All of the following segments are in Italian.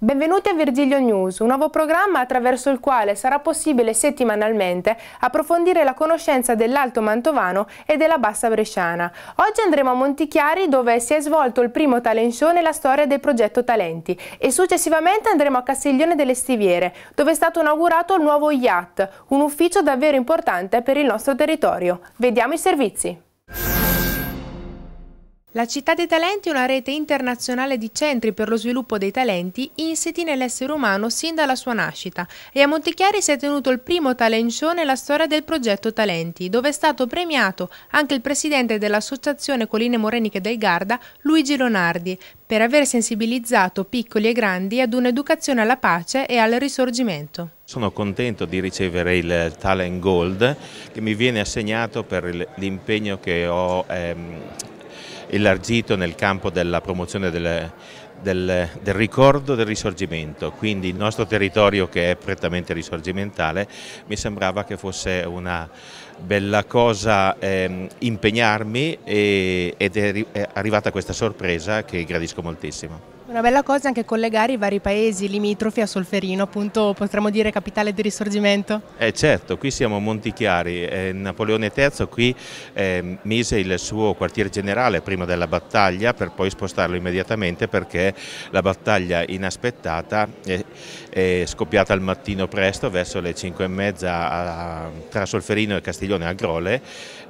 Benvenuti a Virgilio News, un nuovo programma attraverso il quale sarà possibile settimanalmente approfondire la conoscenza dell'Alto Mantovano e della Bassa Bresciana. Oggi andremo a Montichiari dove si è svolto il primo talent show nella storia del progetto Talenti e successivamente andremo a Castiglione delle Stiviere dove è stato inaugurato il nuovo IAT, un ufficio davvero importante per il nostro territorio. Vediamo i servizi. La Città dei Talenti è una rete internazionale di centri per lo sviluppo dei talenti insiti nell'essere umano sin dalla sua nascita e a Montichiari si è tenuto il primo talent show nella storia del progetto Talenti, dove è stato premiato anche il presidente dell'Associazione Colline Moreniche del Garda, Luigi Lonardi, per aver sensibilizzato piccoli e grandi ad un'educazione alla pace e al risorgimento. Sono contento di ricevere il Talent Gold che mi viene assegnato per l'impegno che ho ehm, elargito nel campo della promozione del, del, del, ricordo del risorgimento, quindi il nostro territorio che è prettamente risorgimentale mi sembrava che fosse una bella cosa eh, impegnarmi e, ed è arrivata questa sorpresa che gradisco moltissimo. Una bella cosa è anche collegare i vari paesi limitrofi a Solferino, appunto potremmo dire capitale di risorgimento. Eh certo, qui siamo a Montichiari, eh, Napoleone III qui eh, mise il suo quartier generale prima della battaglia per poi spostarlo immediatamente perché la battaglia inaspettata è, è scoppiata al mattino presto verso le 5 e mezza tra Solferino e Castiglione a Grole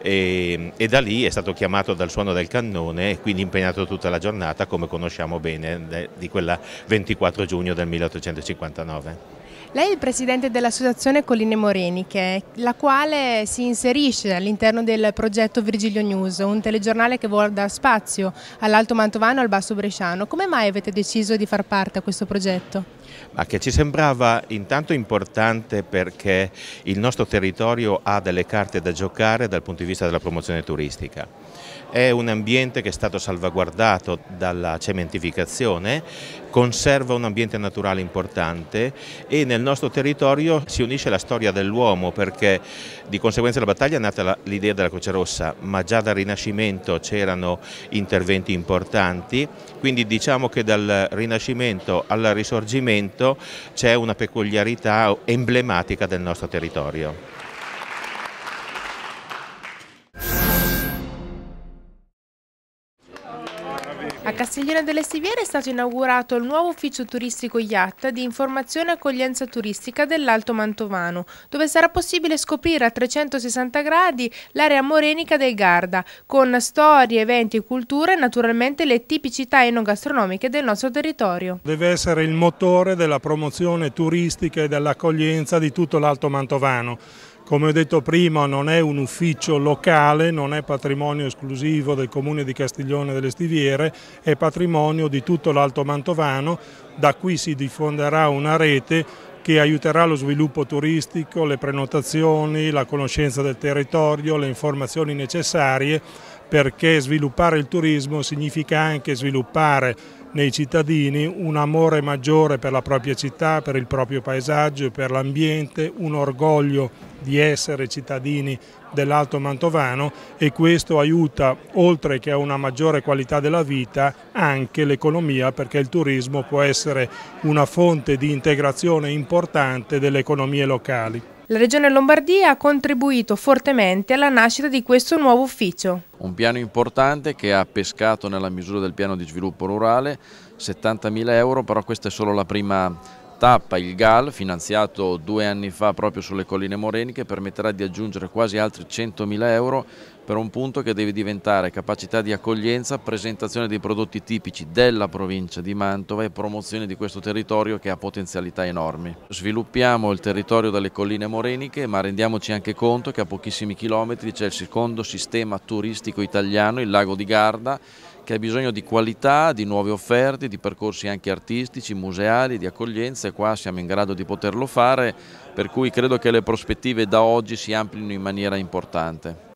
e, e da lì è stato chiamato dal suono del cannone e quindi impegnato tutta la giornata come conosciamo bene de, di quella 24 giugno del 1859. Lei è il presidente dell'associazione Colline Moreniche, la quale si inserisce all'interno del progetto Virgilio News, un telegiornale che vuole dar spazio all'Alto Mantovano e al Basso Bresciano. Come mai avete deciso di far parte a questo progetto? Ma che ci sembrava intanto importante perché il nostro territorio ha delle carte da giocare dal punto di vista della promozione turistica è un ambiente che è stato salvaguardato dalla cementificazione, conserva un ambiente naturale importante e nel nostro territorio si unisce la storia dell'uomo perché di conseguenza la battaglia è nata l'idea della Croce Rossa, ma già dal Rinascimento c'erano interventi importanti, quindi diciamo che dal Rinascimento al Risorgimento c'è una peculiarità emblematica del nostro territorio. Castiglione delle Stiviere è stato inaugurato il nuovo ufficio turistico IAT di informazione e accoglienza turistica dell'Alto Mantovano, dove sarà possibile scoprire a 360 gradi l'area morenica del Garda, con storie, eventi, e culture e naturalmente le tipicità enogastronomiche del nostro territorio. Deve essere il motore della promozione turistica e dell'accoglienza di tutto l'Alto Mantovano. Come ho detto prima non è un ufficio locale, non è patrimonio esclusivo del comune di Castiglione delle Stiviere, è patrimonio di tutto l'Alto Mantovano, da qui si diffonderà una rete che aiuterà lo sviluppo turistico, le prenotazioni, la conoscenza del territorio, le informazioni necessarie perché sviluppare il turismo significa anche sviluppare nei cittadini un amore maggiore per la propria città, per il proprio paesaggio, per l'ambiente, un orgoglio di essere cittadini dell'Alto Mantovano e questo aiuta, oltre che a una maggiore qualità della vita, anche l'economia perché il turismo può essere una fonte di integrazione importante delle economie locali. La Regione Lombardia ha contribuito fortemente alla nascita di questo nuovo ufficio. Un piano importante che ha pescato nella misura del piano di sviluppo rurale 70.000 euro, però questa è solo la prima tappa il GAL, finanziato due anni fa proprio sulle colline moreniche, permetterà di aggiungere quasi altri 100.000 euro per un punto che deve diventare capacità di accoglienza, presentazione dei prodotti tipici della provincia di Mantova e promozione di questo territorio che ha potenzialità enormi. Sviluppiamo il territorio dalle colline moreniche ma rendiamoci anche conto che a pochissimi chilometri c'è il secondo sistema turistico italiano, il lago di Garda, che ha bisogno di qualità, di nuove offerte, di percorsi anche artistici, museali, di accoglienza e qua siamo in grado di poterlo fare, per cui credo che le prospettive da oggi si amplino in maniera importante.